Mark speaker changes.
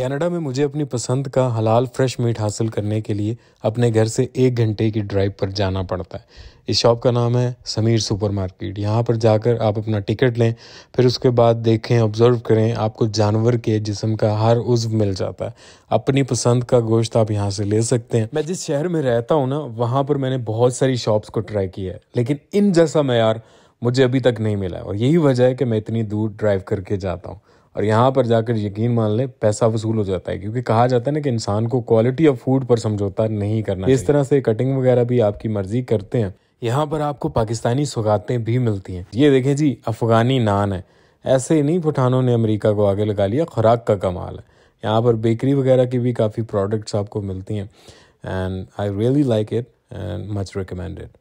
Speaker 1: Canada में मुझे अपनी पसंद का हलाल फ्रेश मीट हासिल करने के लिए अपने घर से एक घंटे की ड्राइव पर जाना पड़ता है इस शॉप का नाम है समीर सुपरमार्केट यहाँ पर जाकर आप अपना टिकट लें फिर उसके बाद देखें ऑब्ज़र्व करें आपको जानवर के जिसम का हर उज्व मिल जाता है अपनी पसंद का गोश्त आप यहाँ से ले सकते हैं मैं जिस शहर में रहता हूँ ना वहाँ पर मैंने बहुत सारी शॉप्स को ट्राई किया है लेकिन इन जैसा मैार मुझे अभी तक नहीं मिला और यही वजह है कि मैं इतनी दूर ड्राइव करके जाता हूँ और यहाँ पर जाकर यकीन मान लें पैसा वसूल हो जाता है क्योंकि कहा जाता है ना कि इंसान को क्वालिटी ऑफ फूड पर समझौता नहीं करना इस तरह से कटिंग वगैरह भी आपकी मर्जी करते हैं यहाँ पर आपको पाकिस्तानी सौगातें भी मिलती हैं ये देखें जी अफ़गानी नान है ऐसे नहीं पठानों ने अमेरिका को आगे लगा लिया खुराक का कमाल है यहाँ पर बेकरी वगैरह की भी काफ़ी प्रोडक्ट्स आपको मिलती हैं and I really like it and much recommended